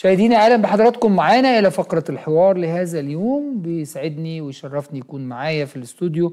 مشاهدينا اهلا بحضراتكم معانا الى فقره الحوار لهذا اليوم بيسعدني ويشرفني يكون معايا في الاستوديو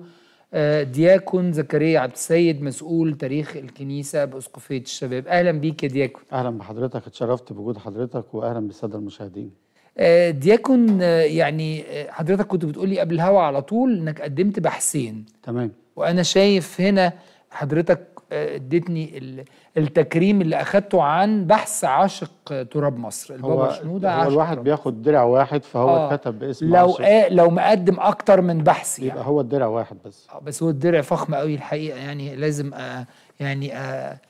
آه، دياكون زكريا عبد السيد مسؤول تاريخ الكنيسه باسقفيه الشباب اهلا بيك يا دياكون اهلا بحضرتك اتشرفت بوجود حضرتك واهلا بالساده المشاهدين آه، دياكون آه، يعني حضرتك كنت بتقولي قبل الهوا على طول انك قدمت بحثين تمام وانا شايف هنا حضرتك آه، ادتني التكريم اللي اخدته عن بحث عاشق تراب مصر البابا شنوده هو الواحد بياخد درع واحد فهو آه كتب باسم لو عاشق. آه لو مقدم اكتر من بحث يعني يبقى هو الدرع واحد بس آه بس هو الدرع فخم قوي الحقيقه يعني لازم آه يعني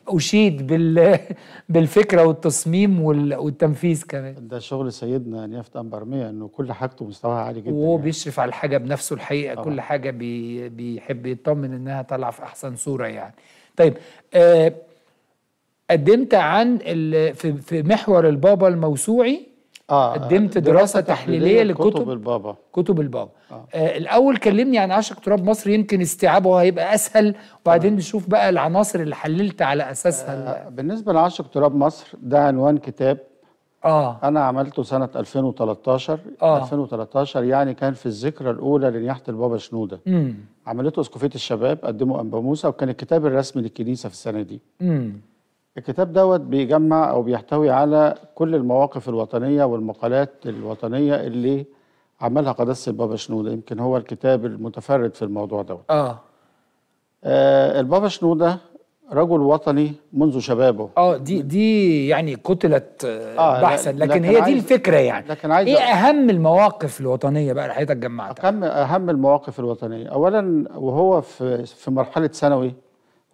اشيد بال بالفكره والتصميم والتنفيذ كمان ده شغل سيدنا نيافه امبرميه انه كل حاجته مستواها عالي جدا وهو يعني. بيشرف على الحاجه بنفسه الحقيقه طبعا. كل حاجه بي بيحب يطمن انها طالعه في احسن صوره يعني طيب آه قدمت عن في, في محور البابا الموسوعي آه،, آه قدمت دراسة, دراسة تحليلية, تحليلية لكتب كتب البابا كتب البابا آه. آه الأول كلمني عن عشق تراب مصر يمكن استيعابه هيبقى أسهل وبعدين آه. نشوف بقى العناصر اللي حللت على أساسها آه بالنسبة لعشق تراب مصر ده عنوان كتاب اه انا عملته سنه 2013 آه. 2013 يعني كان في الذكرى الاولى لنياحه البابا شنوده امم عملته اسكوفيه الشباب قدمه انبا موسى وكان الكتاب الرسمي للكنيسه في السنه دي امم الكتاب دوت بيجمع او بيحتوي على كل المواقف الوطنيه والمقالات الوطنيه اللي عملها قداسه البابا شنوده يمكن هو الكتاب المتفرد في الموضوع دوت اه, آه البابا شنوده رجل وطني منذ شبابه اه دي دي يعني قتلت آه, آه، بحثا لكن, لكن هي دي الفكره يعني لكن عايز ايه اهم المواقف الوطنيه بقى اللي حضرتك جمعتها؟ اهم اهم المواقف الوطنيه اولا وهو في في مرحله ثانوي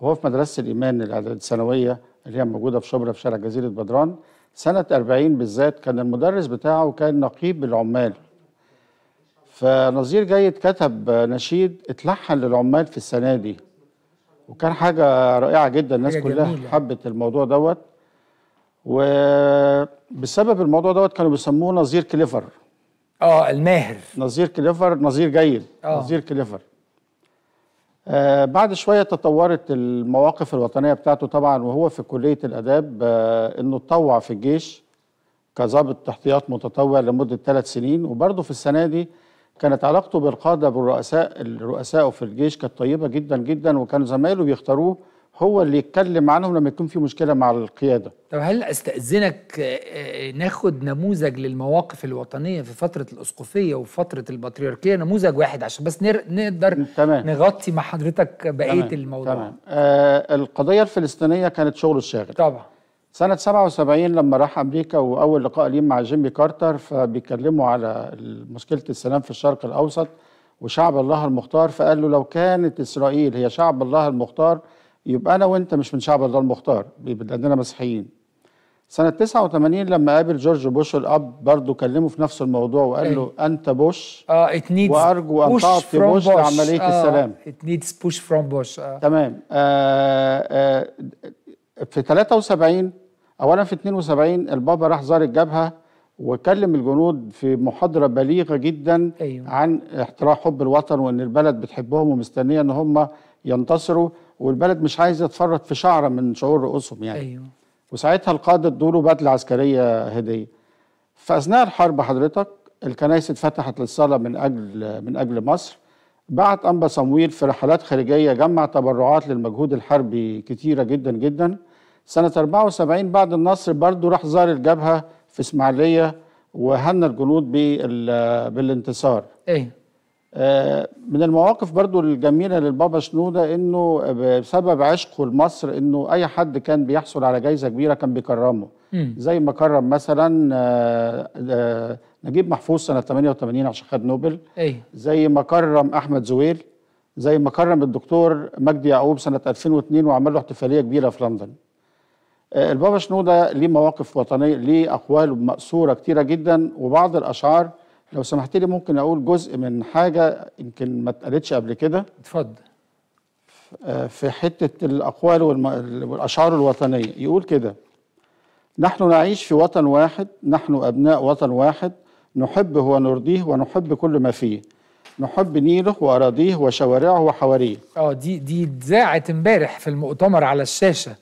وهو في مدرسه الايمان الثانويه اللي هي موجوده في شبرا في شارع جزيره بدران سنه 40 بالذات كان المدرس بتاعه كان نقيب العمال فنظير جيد كتب نشيد اتلحن للعمال في السنه دي وكان حاجه رائعه جدا الناس كلها جميلة. حبت الموضوع دوت وبسبب الموضوع دوت كانوا بيسموه نظير كليفر اه الماهر نظير كليفر نظير جيد آه. نظير كليفر آه بعد شوية تطورت المواقف الوطنية بتاعته طبعا وهو في كلية الآداب آه إنه اتطوع في الجيش كظابط احتياط متطوع لمدة ثلاث سنين وبرضه في السنة دي كانت علاقته بالقاده بالرؤساء الرؤساء في الجيش كانت طيبه جدا جدا وكان زمايله بيختاروه هو اللي يتكلم عنهم لما يكون في مشكله مع القياده. طب هل استاذنك آه، آه، ناخد نموذج للمواقف الوطنيه في فتره الاسقفيه وفتره البطريركيه نموذج واحد عشان بس نقدر تمام. نغطي مع حضرتك بقيه تمام. الموضوع. تمام آه القضيه الفلسطينيه كانت شغله الشاغل. طبعا. سنة 77 لما راح أمريكا وأول لقاء ليه مع جيمي كارتر فبيكلموا على مشكلة السلام في الشرق الأوسط وشعب الله المختار فقال له لو كانت إسرائيل هي شعب الله المختار يبقى أنا وأنت مش من شعب الله المختار لأننا مسيحيين سنة 89 لما قابل جورج بوش الأب برضه كلمه في نفس الموضوع وقال له إيه. أنت بوش آه، وأرجو أن تعطي بوش, لعملية آه السلام ات needs بوش فروم بوش آه تمام آه، آه، في 73 اولا في 72 البابا راح زار الجبهه وكلم الجنود في محاضره بليغه جدا أيوه. عن احتراق حب الوطن وان البلد بتحبهم ومستنيه ان هم ينتصروا والبلد مش عايزه تفرط في شعره من شعور رؤوسهم يعني أيوه. وساعتها القاده ادوا بدله عسكريه هديه فاثناء الحرب حضرتك الكنائس اتفتحت للصلاه من اجل من اجل مصر بعت انبا صمويل في رحلات خارجيه جمع تبرعات للمجهود الحربي كتيره جدا جدا سنة 74 بعد النصر برضه راح زار الجبهة في إسماعيلية وهنى الجنود بالانتصار ايه آه من المواقف برضو الجميلة للبابا شنودة انه بسبب عشقه لمصر انه اي حد كان بيحصل على جايزة كبيرة كان بيكرمه مم. زي ما كرم مثلا آه آه نجيب محفوظ سنة 88 عشان خد نوبل ايه زي ما كرم احمد زويل زي ما كرم الدكتور مجدي يعقوب سنة 2002 وعمل له احتفالية كبيرة في لندن آه، البابا شنودة ليه مواقف وطنية ليه أقوال مأثورة كتيرة جدا وبعض الأشعار لو سمحت لي ممكن أقول جزء من حاجة يمكن ما اتقالتش قبل كده اتفضل آه، في حتة الأقوال والأشعار الوطنية يقول كده نحن نعيش في وطن واحد نحن أبناء وطن واحد نحبه ونرضيه ونحب كل ما فيه نحب نيله وأراضيه وشوارعه وحواريه اه دي دي اتذاعت امبارح في المؤتمر على الشاشة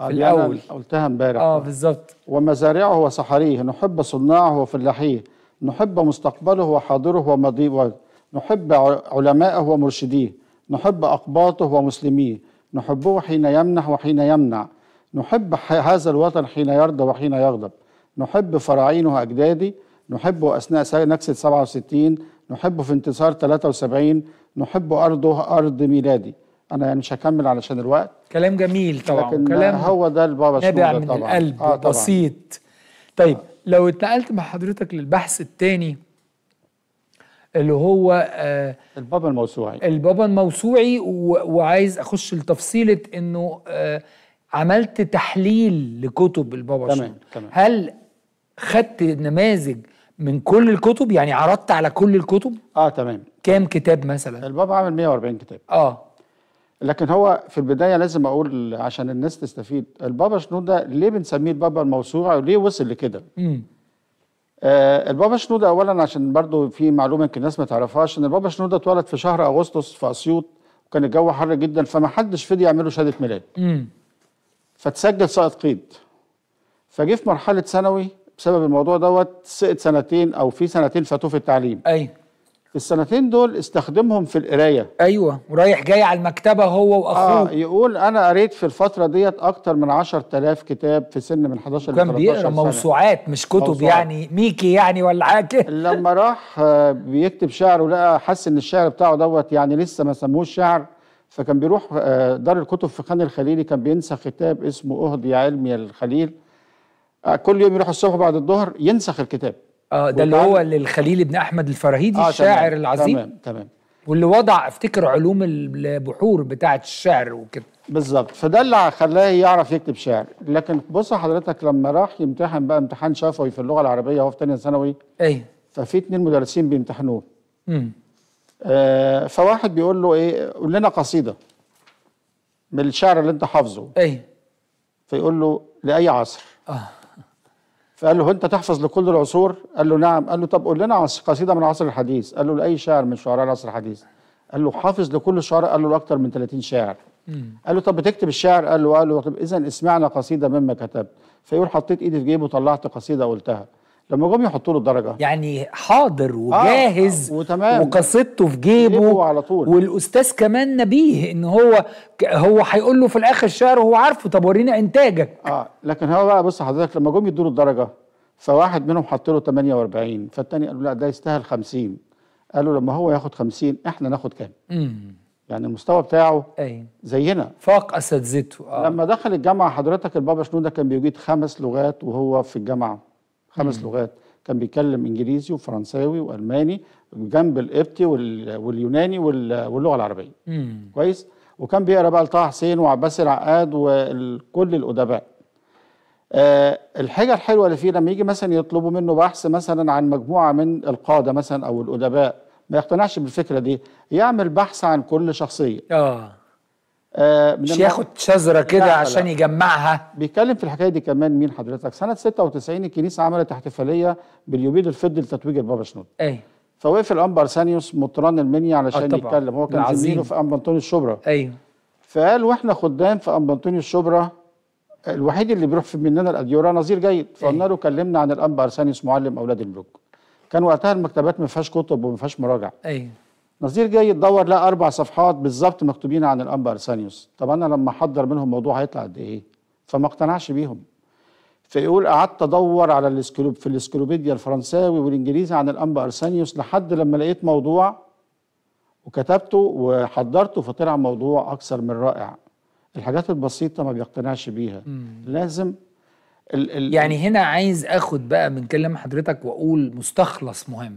آه، في الأول قلتها امبارح اه بالظبط ومزارعه وصحاريه نحب صناعه وفلاحيه نحب مستقبله وحاضره وماضيه نحب علمائه ومرشديه نحب أقباطه ومسلميه نحبه حين يمنح وحين يمنع نحب هذا الوطن حين يرضى وحين يغضب نحب فراعينه أجدادي نحبه أثناء نكسة 67 نحبه في انتصار 73 نحب أرضه أرض ميلادي انا يعني مش هكمل علشان الوقت كلام جميل طبعا لكن كلام هو ده البابا طبعا من طبعا. القلب آه طبعا. بسيط طيب آه. لو اتنقلت مع حضرتك للبحث الثاني اللي هو آه البابا الموسوعي البابا الموسوعي وعايز اخش لتفصيله انه آه عملت تحليل لكتب البابا تمام تمام هل خدت نماذج من كل الكتب يعني عرضت على كل الكتب اه تمام كام كتاب مثلا البابا عمل 140 كتاب اه لكن هو في البدايه لازم اقول عشان الناس تستفيد البابا شنوده ليه بنسميه البابا الموسوعي وليه وصل لكده؟ آه البابا شنوده اولا عشان برضو في معلومه يمكن الناس ما تعرفهاش ان البابا شنوده اتولد في شهر اغسطس في اسيوط وكان الجو حر جدا فما حدش فضي له شهاده ميلاد. فتسجل سائق قيد. فجه في مرحله ثانوي بسبب الموضوع دوت سقط سنتين او في سنتين فاتوه في التعليم. ايوه السنتين دول استخدمهم في القرايه ايوه ورايح جاي على المكتبه هو واخوه اه يقول انا قريت في الفتره ديت اكتر من 10000 كتاب في سن من 11 ل 13 كان بيقرا موسوعات مش كتب موسوعات. يعني ميكي يعني ولا حاجه لما راح آه، بيكتب شعر ولقى حس ان الشعر بتاعه دوت يعني لسه ما سموهوش شعر فكان بيروح آه، دار الكتب في خان الخليلي كان بينسخ كتاب اسمه اهدي يا الخليل آه، كل يوم يروح الصبح بعد الظهر ينسخ الكتاب اه ده اللي هو للخليل بن احمد الفراهيدي آه الشاعر تمام العظيم تمام تمام واللي وضع افتكر علوم البحور بتاعه الشعر وكده بالظبط فده اللي خلاه يعرف يكتب شعر لكن بص حضرتك لما راح يمتحن بقى امتحان شفوي في اللغه العربيه وهو في ثانيه ثانوي ايوه ففي اثنين مدرسين بيمتحنوه امم آه فواحد بيقول له ايه قول لنا قصيده من الشعر اللي انت حافظه ايوه فيقول له لاي عصر اه فقال له انت تحفظ لكل العصور قال له نعم قال له طب قول لنا قصيده من العصر الحديث قال له لاي شاعر من شعراء العصر الحديث قال له حافظ لكل شعراء قال له لاكثر من 30 شاعر قال له طب بتكتب الشعر قال له قال له طب اذا اسمعنا قصيده مما كتبت فيقول حطيت ايدي في جيبه وطلعت قصيده قلتها لما جم يحطوا له الدرجه يعني حاضر وجاهز آه وتمام وقصيدته في جيبه على طول والاستاذ كمان نبيه ان هو هو هيقول له في الاخر الشهر وهو عارفه طب ورينا انتاجك اه لكن هو بقى بص حضرتك لما جم يدوا له الدرجه فواحد منهم حط له 48 فالتاني قال له لا ده يستاهل 50 قالوا لما هو ياخد 50 احنا ناخد كام؟ يعني المستوى بتاعه أي. أيوه. زينا فاق اساتذته آه. لما دخل الجامعه حضرتك البابا شنوده كان بيجيد خمس لغات وهو في الجامعه خمس لغات كان بيتكلم انجليزي وفرنساوي والماني جنب القبطي واليوناني واللغه العربيه مم. كويس وكان بيقرا بقى لطه حسين وعباس العقاد وكل الادباء أه الحاجه الحلوه اللي فيه لما يجي مثلا يطلبوا منه بحث مثلا عن مجموعه من القاده مثلا او الادباء ما يقتنعش بالفكره دي يعمل بحث عن كل شخصيه اه آه، مش ياخد شذره كده عشان لا. يجمعها بيتكلم في الحكايه دي كمان مين حضرتك سنه 96 الكنيسه عملت احتفاليه باليوبيل الفضي لتتويج البابا شنود اي فوقف الانبا ارسانيوس مطران المنيا آه، علشان يتكلم هو كان زميله في انبا انطونيو الشبرا ايوه فقال واحنا خدام في انبا انطونيو الشبرا الوحيد اللي بيروح في مننا الاديوره نظير جيد إيه. فقلنا له كلمنا عن الانبا ارسانيوس معلم اولاد الملوك كان وقتها المكتبات ما فيهاش كتب وما فيهاش مراجع ايوه نظير جاي تدور لقى اربع صفحات بالظبط مكتوبين عن الانبا ارسانيوس طب انا لما احضر منهم موضوع هيطلع قد ايه فما اقتنعش بيهم فيقول قعدت ادور على الاسكلوب في الاسكلوبيديا الفرنساوي والانجليزي عن الانبا ارسانيوس لحد لما لقيت موضوع وكتبته وحضرته فطلع موضوع اكثر من رائع الحاجات البسيطه ما بيقتنعش بيها مم. لازم ال ال يعني هنا عايز اخد بقى من كلام حضرتك واقول مستخلص مهم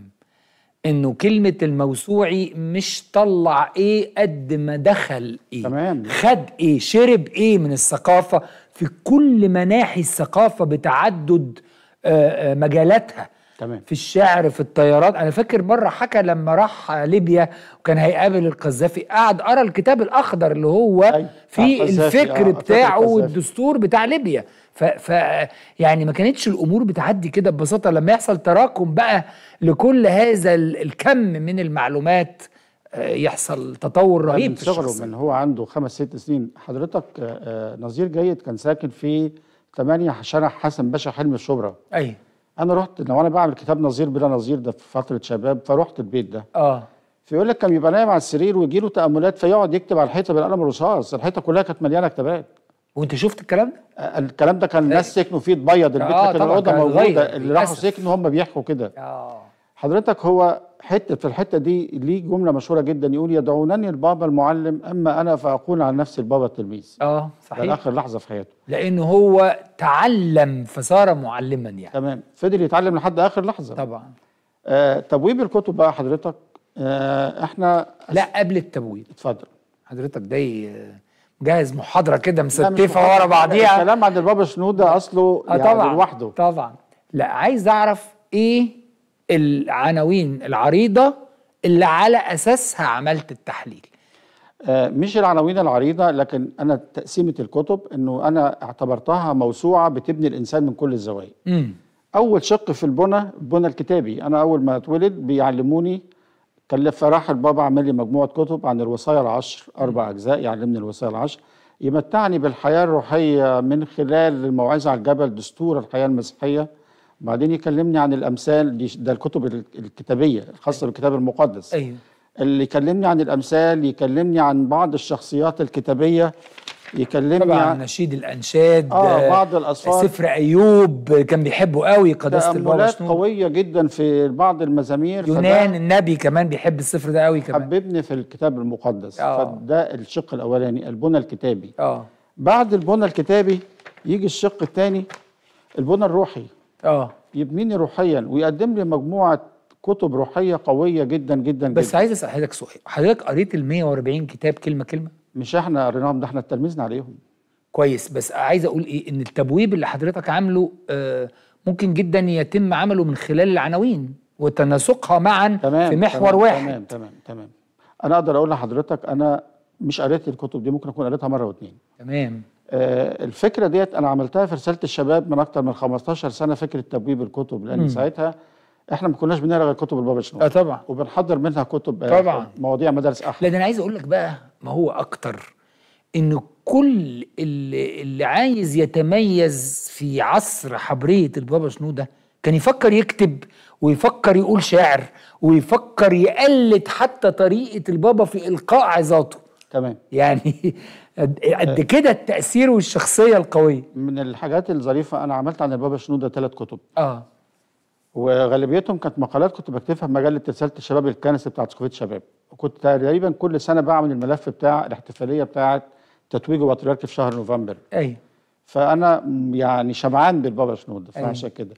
انه كلمه الموسوعي مش طلع ايه قد ما دخل ايه تمام خد ايه شرب ايه من الثقافه في كل مناحي الثقافه بتعدد آه، آه، مجالاتها تمام في الشعر في الطيارات انا فاكر مره حكى لما راح ليبيا وكان هيقابل القذافي قعد قرا الكتاب الاخضر اللي هو في آه، الفكر بتاعه والدستور بتاع ليبيا ف, ف يعني ما كانتش الامور بتعدي كده ببساطه لما يحصل تراكم بقى لكل هذا الكم من المعلومات آه، يحصل تطور رهيب في الشخص من هو عنده خمس ست سنين حضرتك آه، آه، نظير جيد كان ساكن في ثمانية شارع حسن باشا حلمي شبرا ايوه انا رحت لو انا بعمل كتاب نظير بلا نظير ده في فتره شباب فرحت البيت ده اه فيقول لك كان بيبقى نايم على السرير ويجي له تاملات فيقعد يكتب على الحيطه بالقلم الرصاص الحيطه كلها كانت مليانه كتابات وانت شفت الكلام ده؟ الكلام ده كان ناس سكنوا فيه اتبيض البيت آه كان الاوضه موجوده اللي راحوا سكنوا هم بيحكوا كده آه. حضرتك هو حته في الحته دي ليه جمله مشهوره جدا يقول يدعونني البابا المعلم اما انا فاقول عن نفسي البابا التلميذ اه صحيح ده اخر لحظه في حياته لان هو تعلم فصار معلما يعني تمام فضل يتعلم لحد اخر لحظه طبعا آه تبويب الكتب بقى حضرتك آه احنا لا قبل التبويب اتفضل حضرتك ده جاهز محاضره كده مستفه ورا بعضيها الكلام عن البابا شنوده اصله آه يعني طبعا لوحده طبعا لا عايز اعرف ايه العناوين العريضه اللي على اساسها عملت التحليل آه مش العناوين العريضه لكن انا تقسيمه الكتب انه انا اعتبرتها موسوعه بتبني الانسان من كل الزوايا اول شق في البنى البنى الكتابي انا اول ما اتولد بيعلموني كلف راح البابا عمل لي مجموعه كتب عن الوصايا العشر اربع اجزاء يعلمني الوصايا العشر يمتعني بالحياه الروحيه من خلال الموعظه على الجبل دستور الحياه المسيحيه وبعدين يكلمني عن الامثال دي ده الكتب الكتابيه الخاصه بالكتاب المقدس ايوه اللي يكلمني عن الامثال يكلمني عن بعض الشخصيات الكتابيه يكلمني طبعا يعني. نشيد الانشاد آه بعض الاصفار سفر ايوب كان بيحبه قوي قداسه البابا شنو قويه جدا في بعض المزامير يونان النبي كمان بيحب السفر ده قوي كمان حببني في الكتاب المقدس آه. فده الشق الاولاني البنى الكتابي اه بعد البنى الكتابي يجي الشق الثاني البنى الروحي اه يبنيني روحيا ويقدم لي مجموعه كتب روحيه قويه جدا جدا بس جداً. عايز اسال حضرتك سؤال حضرتك قريت ال 140 كتاب كلمه كلمه مش احنا قريناهم ده احنا تلميذنا عليهم كويس بس عايز اقول ايه ان التبويب اللي حضرتك عامله آه ممكن جدا يتم عمله من خلال العناوين وتناسقها معا تمام في محور تمام واحد تمام تمام تمام انا اقدر اقول لحضرتك انا مش قريت الكتب دي ممكن اكون قريتها مره واتنين تمام آه الفكره ديت انا عملتها في رساله الشباب من اكتر من 15 سنه فكره تبويب الكتب لان م. ساعتها احنا ما كناش بنقرا غير كتب البابا شنو اه طبعا وبنحضر منها كتب آه، طبعا مواضيع مدارس احلى لان انا عايز اقول لك بقى ما هو أكتر إن كل اللي, عايز يتميز في عصر حبرية البابا شنو ده كان يفكر يكتب ويفكر يقول شعر ويفكر يقلد حتى طريقة البابا في إلقاء عظاته تمام يعني قد آه. كده التأثير والشخصية القوية من الحاجات الظريفة أنا عملت عن البابا شنودة ثلاث كتب آه وغالبيتهم كانت مقالات كنت بكتبها في مجله رساله الشباب الكنسي بتاعت سقوفيه شباب وكنت تقريبا كل سنه بعمل الملف بتاع الاحتفاليه بتاعه تتويج وبطريركي في شهر نوفمبر ايوه فانا يعني شبعان بالبابا شنود فعشان أيه. كده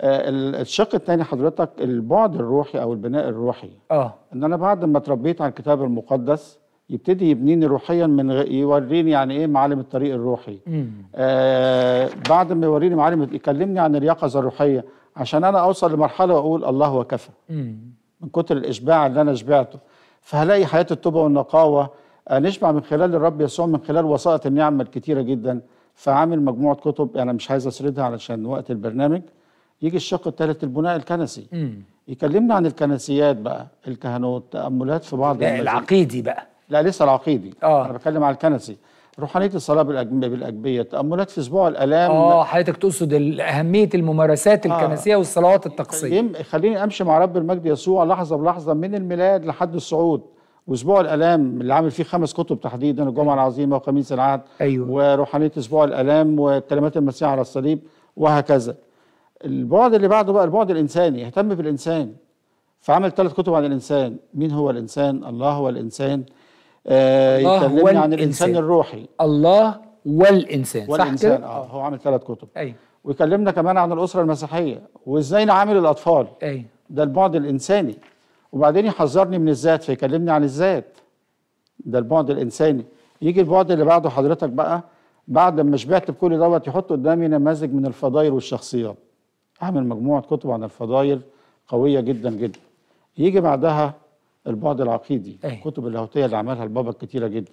آه، الشق الثاني حضرتك البعد الروحي او البناء الروحي اه ان انا بعد ما اتربيت على الكتاب المقدس يبتدي يبنيني روحيا من غ... يوريني يعني ايه معالم الطريق الروحي آه بعد ما يوريني معالم يكلمني عن اليقظه الروحيه عشان انا اوصل لمرحله واقول الله وكفى من كتر الاشباع اللي انا شبعته فهلاقي حياه التوبه والنقاوه آه، نشبع من خلال الرب يسوع من خلال وسائط النعمه الكتيره جدا فعامل مجموعه كتب انا يعني مش عايز اسردها علشان وقت البرنامج يجي الشق الثالث البناء الكنسي مم. يكلمنا عن الكنسيات بقى الكهنوت تاملات في بعض لا العقيدي بقى لا لسه العقيدي آه. انا بتكلم على الكنسي روحانيه الصلاه بالأجنبية, بالاجبيه تاملات في اسبوع الالام اه حضرتك تقصد اهميه الممارسات آه. الكنسيه آه والصلوات الطقسيه خليني امشي مع رب المجد يسوع لحظه بلحظه من الميلاد لحد الصعود واسبوع الالام اللي عامل فيه خمس كتب تحديدا الجمعه أيوه. العظيمه وخميس العهد أيوة. وروحانيه اسبوع الالام وكلمات المسيح على الصليب وهكذا البعد اللي بعده بقى البعد الانساني اهتم بالانسان فعمل ثلاث كتب عن الانسان مين هو الانسان الله هو الانسان آه، يكلمني عن الانسان الروحي الله والانسان والإنسان صح كده؟ اه هو عامل ثلاث كتب ايوه ويكلمنا كمان عن الاسره المسيحيه وازاي نعامل الاطفال ايوه ده البعد الانساني وبعدين يحذرني من الذات فيكلمني عن الذات ده البعد الانساني يجي البعد اللي بعده حضرتك بقى بعد ما شبعت بكل دوت يحط قدامي نماذج من الفضائل والشخصيات عامل مجموعه كتب عن الفضائل قويه جدا جدا يجي بعدها البعد العقيدي أيه. الكتب اللاهوتيه اللي عملها البابا كتيره جدا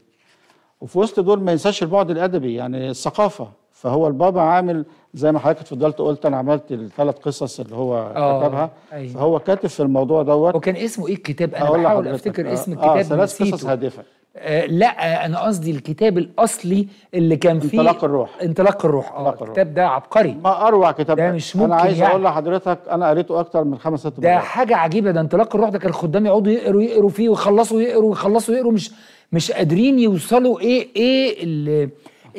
وفي وسط دول ما ينساش البعد الادبي يعني الثقافه فهو البابا عامل زي ما حضرتك اتفضلت قلت انا عملت الثلاث قصص اللي هو آه، كتبها أيه. فهو كاتب في الموضوع دوت وكان اسمه ايه الكتاب انا بحاول افتكر آه، اسم آه، الكتاب آه ثلاث قصص هادفه آه، لا آه، انا قصدي الكتاب الاصلي اللي كان فيه انطلاق الروح انطلاق الروح اه الكتاب ده عبقري ما اروع كتاب ده مش ممكن انا عايز يعني. اقول لحضرتك انا قريته اكتر من خمس ست ده حاجه عجيبه ده انطلاق الروح ده كان الخدام يقعدوا يقروا يقروا فيه ويخلصوا يقروا ويخلصوا يقروا مش مش قادرين يوصلوا ايه ايه اللي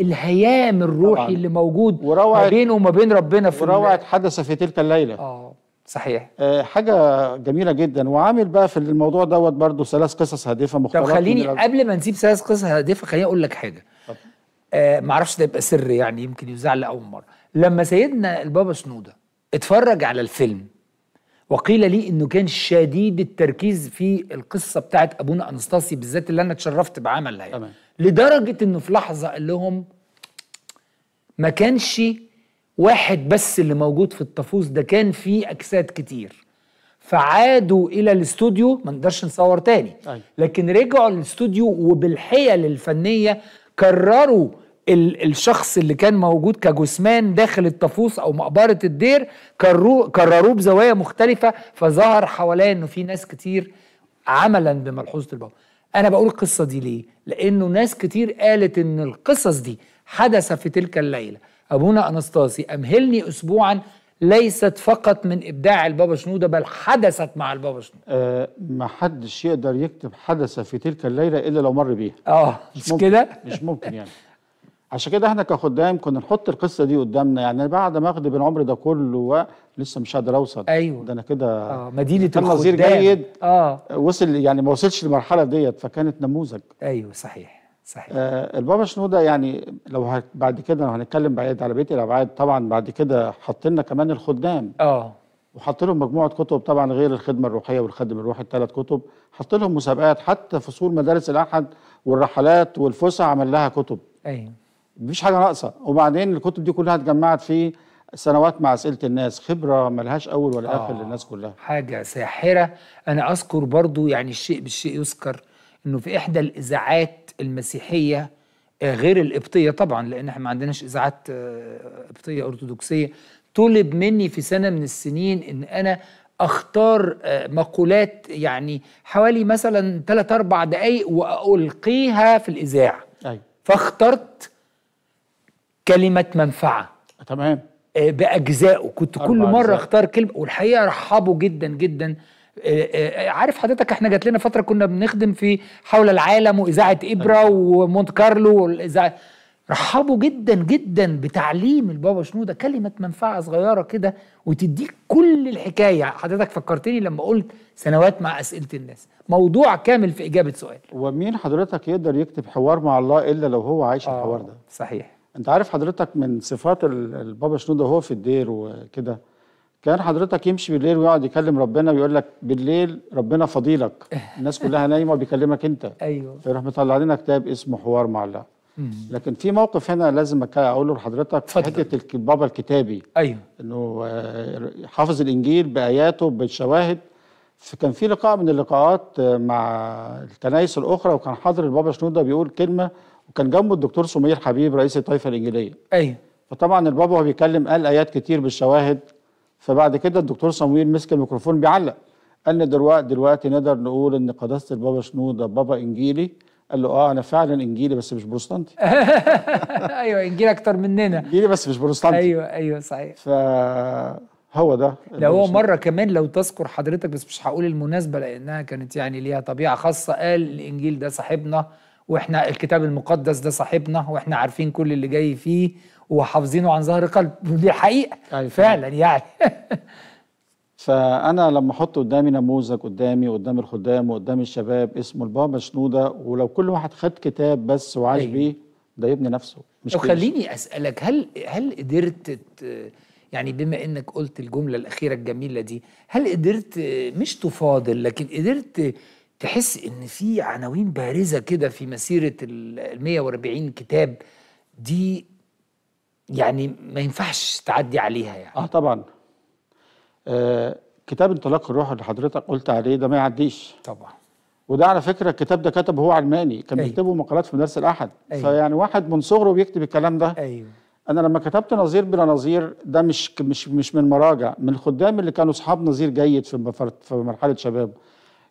الهيام الروحي طبعا. اللي موجود ما بينه وما بين ربنا في وروعه حدث في تلك الليله اه صحيح آه حاجه جميله جدا وعامل بقى في الموضوع دوت برضه ثلاث قصص هادفه مختلفه طب خليني قبل ما نسيب ثلاث قصص هادفه خليني اقول لك حاجه طب. آه معرفش ده يبقى سر يعني يمكن يزعل لاول مره لما سيدنا البابا سنوده اتفرج على الفيلم وقيل لي انه كان شديد التركيز في القصه بتاعت ابونا انستاسي بالذات اللي انا اتشرفت بعملها يعني لدرجه انه في لحظه قال لهم ما كانش واحد بس اللي موجود في الطافوس ده كان فيه اجساد كتير فعادوا الى الاستوديو ما نقدرش نصور تاني أيوة. لكن رجعوا للاستوديو وبالحيل الفنيه كرروا ال الشخص اللي كان موجود كجثمان داخل الطافوس او مقبره الدير كرروه كرروه بزوايا مختلفه فظهر حواليه انه في ناس كتير عملا بملحوظه البابا انا بقول القصه دي ليه لانه ناس كتير قالت ان القصص دي حدث في تلك الليله أبونا أنستاسي أمهلني أسبوعا ليست فقط من إبداع البابا شنودة بل حدثت مع البابا شنودة أه ما حدش يقدر يكتب حدث في تلك الليلة إلا لو مر بيها آه مش كده مش ممكن يعني عشان كده احنا كخدام كنا نحط القصه دي قدامنا يعني بعد ما اخد بالعمر ده كله و... لسه مش قادر اوصل ايوه ده انا كده اه مدينه الخدام نظير جيد اه وصل يعني ما وصلش للمرحله ديت فكانت نموذج ايوه صحيح صحيح. آه البابا شنوده يعني لو بعد كده لو هنتكلم بعيد على بيت الابعاد طبعا بعد كده حط لنا كمان الخدام اه وحط لهم مجموعه كتب طبعا غير الخدمه الروحيه والخدم الروحي الثلاث كتب حط لهم مسابقات حتى فصول مدارس الاحد والرحلات والفسع عمل لها كتب ايوه مفيش حاجه ناقصه وبعدين الكتب دي كلها اتجمعت في سنوات مع اسئله الناس خبره ملهاش اول ولا اخر آه. للناس كلها حاجه ساحره انا اذكر برضو يعني الشيء بالشيء يذكر انه في احدى الاذاعات المسيحيه آه، غير القبطيه طبعا لان احنا ما عندناش اذاعات قبطيه آه، ارثوذكسيه طلب مني في سنه من السنين ان انا اختار آه، مقولات يعني حوالي مثلا ثلاث اربع دقائق والقيها في الاذاعه أيوة. فاخترت كلمه منفعه تمام باجزائه كنت كل مره أجزاء. اختار كلمه والحقيقه رحبوا جدا جدا آه، آه، عارف حضرتك احنا جات لنا فتره كنا بنخدم في حول العالم واذاعه ابره أيوة. ومونت كارلو والاذاعه رحبوا جدا جدا بتعليم البابا شنودة كلمة منفعة صغيرة كده وتديك كل الحكاية حضرتك فكرتني لما قلت سنوات مع أسئلة الناس موضوع كامل في إجابة سؤال ومين حضرتك يقدر يكتب حوار مع الله إلا لو هو عايش الحوار آه، ده صحيح أنت عارف حضرتك من صفات البابا شنودة وهو في الدير وكده كان حضرتك يمشي بالليل ويقعد يكلم ربنا ويقول لك بالليل ربنا فضيلك الناس كلها نايمه وبيكلمك انت ايوه فيروح مطلع لنا كتاب اسمه حوار مع الله لكن في موقف هنا لازم اقوله لحضرتك في حته البابا الكتابي ايوه انه آه، حافظ الانجيل باياته بالشواهد فكان في لقاء من اللقاءات آه، مع الكنائس الاخرى وكان حاضر البابا شنوده بيقول كلمه وكان جنبه الدكتور سمير حبيب رئيس الطائفه الانجيليه ايوه فطبعا البابا وهو بيتكلم قال ايات كتير بالشواهد فبعد كده الدكتور صمويل مسك الميكروفون بيعلق قال لي دلوقتي دلوقتي نقدر نقول ان قداسه البابا شنوده بابا انجيلي قال له اه انا فعلا انجيلي بس مش بروستانتي ايوه انجيلي اكتر مننا انجيلي بس مش بروستانتي ايوه ايوه صحيح ف هو ده ده هو مره كمان لو تذكر حضرتك بس مش هقول المناسبه لانها كانت يعني ليها طبيعه خاصه قال الانجيل ده صاحبنا واحنا الكتاب المقدس ده صاحبنا واحنا عارفين كل اللي جاي فيه وحافظينه عن ظهر قلب دي حقيقه أيوة. فعلا يعني فانا لما احط قدامي نموذج قدامي وقدام الخدام وقدام الشباب اسمه البابا شنوده ولو كل واحد خد كتاب بس وعاش أيوة. بيه ده يبني نفسه مش خليني اسالك هل هل قدرت يعني بما انك قلت الجمله الاخيره الجميله دي هل قدرت مش تفاضل لكن قدرت تحس ان في عناوين بارزه كده في مسيره ال 140 كتاب دي يعني ما ينفعش تعدي عليها يعني اه طبعا آه كتاب انطلاق الروح اللي حضرتك قلت عليه ده ما يعديش طبعا وده على فكره الكتاب ده كتبه هو علماني كان أيوه. بيكتبه مقالات في مدارس الاحد أيوه. فيعني واحد من صغره بيكتب الكلام ده ايوه انا لما كتبت نظير بلا نظير ده مش مش مش من مراجع من الخدام اللي كانوا اصحاب نظير جيد في في مرحله شبابه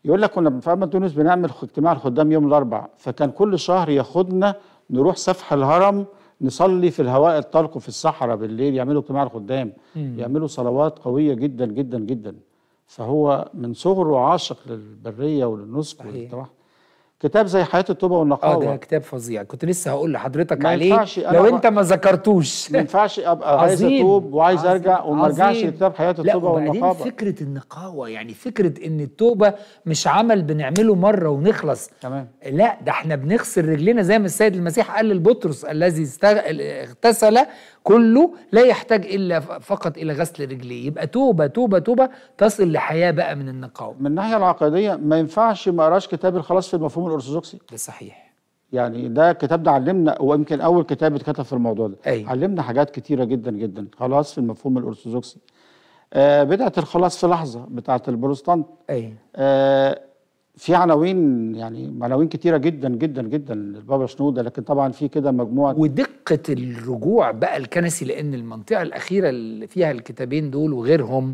يقول لك كنا في امل تونس بنعمل اجتماع الخدام يوم الاربعاء فكان كل شهر ياخدنا نروح سفح الهرم نصلي في الهواء الطلق في الصحراء بالليل يعملوا اجتماع الخدام يعملوا صلوات قوية جدا جدا جدا فهو من صغره عاشق للبرية وللنسك والتوحد كتاب زي حياه الطوبه آه، والنقاوه اه ده كتاب فظيع كنت لسه هقول لحضرتك عليه لو انت ما ذكرتوش ما ينفعش ابقى عايز اتوب وعايز ارجع وما ارجعش لكتاب حياه الطوبه والنقاوه لا فكره النقاوه يعني فكره ان التوبه مش عمل بنعمله مره ونخلص تمام لا ده احنا بنغسل رجلينا زي ما السيد المسيح قال لبطرس الذي اغتسل كله لا يحتاج الا فقط الى غسل رجليه يبقى توبه توبه توبه تصل لحياه بقى من النقاوه من الناحيه العقديه ما ينفعش ما اقراش كتاب الخلاص في المفهوم الارثوذكسي ده صحيح يعني ده كتاب ده علمنا ويمكن اول كتاب اتكتب في الموضوع ده أيوة. علمنا حاجات كتيره جدا جدا خلاص في المفهوم الارثوذكسي آه بدعه الخلاص في لحظه بتاعه البروتستانت أيوة. آه في عناوين يعني عناوين كتيره جدا جدا جدا للبابا شنوده لكن طبعا في كده مجموعه ودقه الرجوع بقى الكنسي لان المنطقه الاخيره اللي فيها الكتابين دول وغيرهم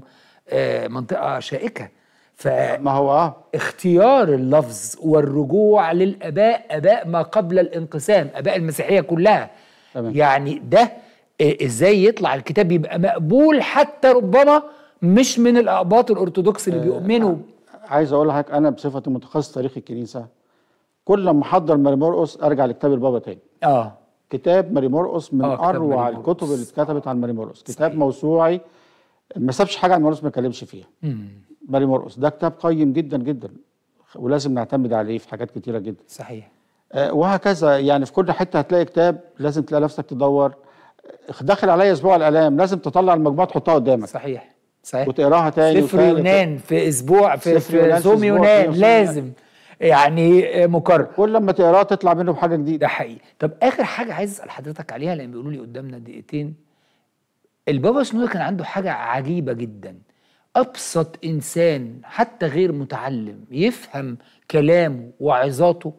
آه، منطقه شائكه ف ما هو اه اختيار اللفظ والرجوع للاباء اباء ما قبل الانقسام اباء المسيحيه كلها تمام. يعني ده آه، ازاي يطلع الكتاب يبقى مقبول حتى ربما مش من الاقباط الارثوذكس اللي آه، بيؤمنوا عايز اقول لحضرتك انا بصفتي متخصص تاريخ الكنيسه كل ما احضر ماري مرقص ارجع لكتاب البابا تاني اه كتاب ماري مرقص من آه، اروع الكتب اللي اتكتبت عن ماري مرقص كتاب موسوعي ما سابش حاجه عن مرقص ما اتكلمش فيها ماري مرقص ده كتاب قيم جدا جدا ولازم نعتمد عليه في حاجات كتيره جدا صحيح آه، وهكذا يعني في كل حته هتلاقي كتاب لازم تلاقي نفسك تدور داخل عليا اسبوع الالام لازم تطلع المجموعه تحطها قدامك صحيح صحيح وتقراها تاني سفر يونان في اسبوع في, في يونان زوم يونان لازم يعني مكرر كل لما تقراها تطلع منه بحاجه جديده ده حقيقي طب اخر حاجه عايز اسال حضرتك عليها لان بيقولوا لي قدامنا دقيقتين البابا شنودة كان عنده حاجه عجيبه جدا ابسط انسان حتى غير متعلم يفهم كلامه وعظاته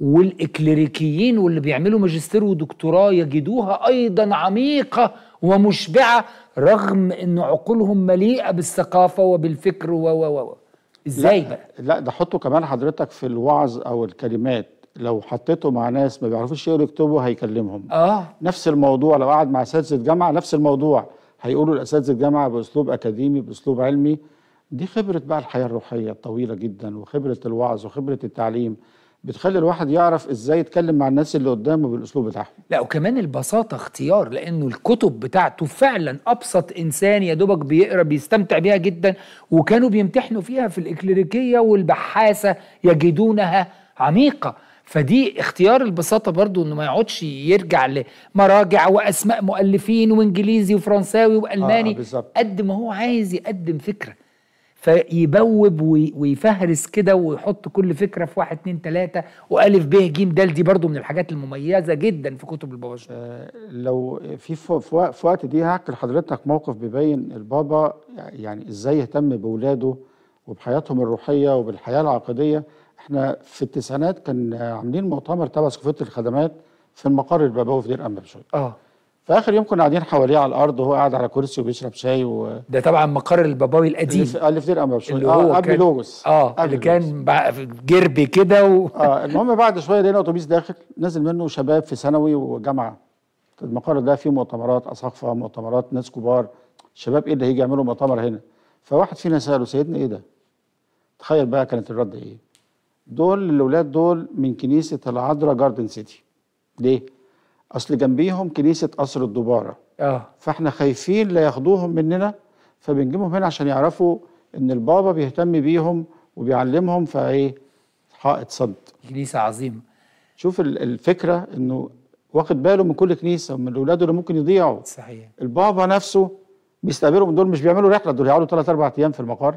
والاكليريكيين واللي بيعملوا ماجستير ودكتوراه يجدوها ايضا عميقه ومشبعه رغم ان عقولهم مليئه بالثقافه وبالفكر و و و ازاي لا بقى؟ لا ده حطه كمان حضرتك في الوعظ او الكلمات لو حطيته مع ناس ما بيعرفوش يقروا يكتبوا هيكلمهم اه نفس الموضوع لو قعد مع اساتذه جامعه نفس الموضوع هيقولوا لاساتذه الجامعه باسلوب اكاديمي باسلوب علمي دي خبره بقى الحياه الروحيه الطويله جدا وخبره الوعظ وخبره التعليم بتخلي الواحد يعرف ازاي يتكلم مع الناس اللي قدامه بالاسلوب بتاعهم لا وكمان البساطه اختيار لانه الكتب بتاعته فعلا ابسط انسان يا دوبك بيقرا بيستمتع بيها جدا وكانوا بيمتحنوا فيها في الاكليريكيه والبحاثه يجدونها عميقه فدي اختيار البساطه برضو انه ما يقعدش يرجع لمراجع واسماء مؤلفين وانجليزي وفرنساوي والماني آه, آه، قد ما هو عايز يقدم فكره فيبوب ويفهرس كده ويحط كل فكره في واحد اتنين تلاته والف ب ج د دي برضو من الحاجات المميزه جدا في كتب البابا شنودة آه، لو في في وقت دي هحكي لحضرتك موقف بيبين البابا يعني ازاي يهتم باولاده وبحياتهم الروحيه وبالحياه العقديه احنا في التسعينات كان عاملين مؤتمر تبع سكرتيره الخدمات في المقر البابوي في دير امبابشوي اه في اخر يوم كنا قاعدين حواليه على الارض وهو قاعد على كرسي وبيشرب شاي و... ده طبعا مقر الباباوي القديم اللي في دير اللي هو آه قبل كان... لوجوس اه اللي كان جربي كده و... اه المهم بعد شويه لقينا اتوبيس داخل نازل منه شباب في ثانوي وجامعه المقر ده فيه مؤتمرات اساقفه مؤتمرات ناس كبار شباب ايه اللي هيجي يعملوا مؤتمر هنا فواحد فينا ساله سيدنا ايه ده تخيل بقى كانت الرد ايه دول الاولاد دول من كنيسه العذراء جاردن سيتي ليه اصل جنبيهم كنيسه قصر الدباره اه فاحنا خايفين لا ياخدوهم مننا فبنجيبهم هنا عشان يعرفوا ان البابا بيهتم بيهم وبيعلمهم فايه حائط صد كنيسه عظيمه شوف الفكره انه واخد باله من كل كنيسه ومن اولاده اللي ممكن يضيعوا صحيح البابا نفسه بيستقبلهم دول مش بيعملوا رحله دول يقعدوا ثلاث اربع ايام في المقر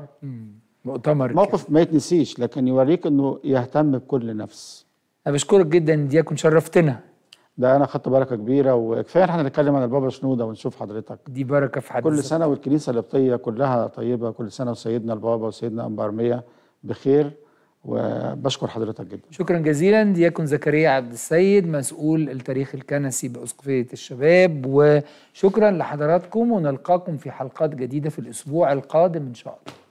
مؤتمر موقف ما يتنسيش لكن يوريك انه يهتم بكل نفس انا بشكرك جدا دياكون شرفتنا ده انا خدت بركه كبيره وكفايه احنا نتكلم عن البابا شنوده ونشوف حضرتك دي بركه في حد كل سنه والكنيسه القبطيه كلها طيبه كل سنه وسيدنا البابا وسيدنا أمبارمية بخير وبشكر حضرتك جدا شكرا جزيلا دياكون زكريا عبد السيد مسؤول التاريخ الكنسي بأسقفية الشباب وشكرا لحضراتكم ونلقاكم في حلقات جديدة في الأسبوع القادم إن شاء الله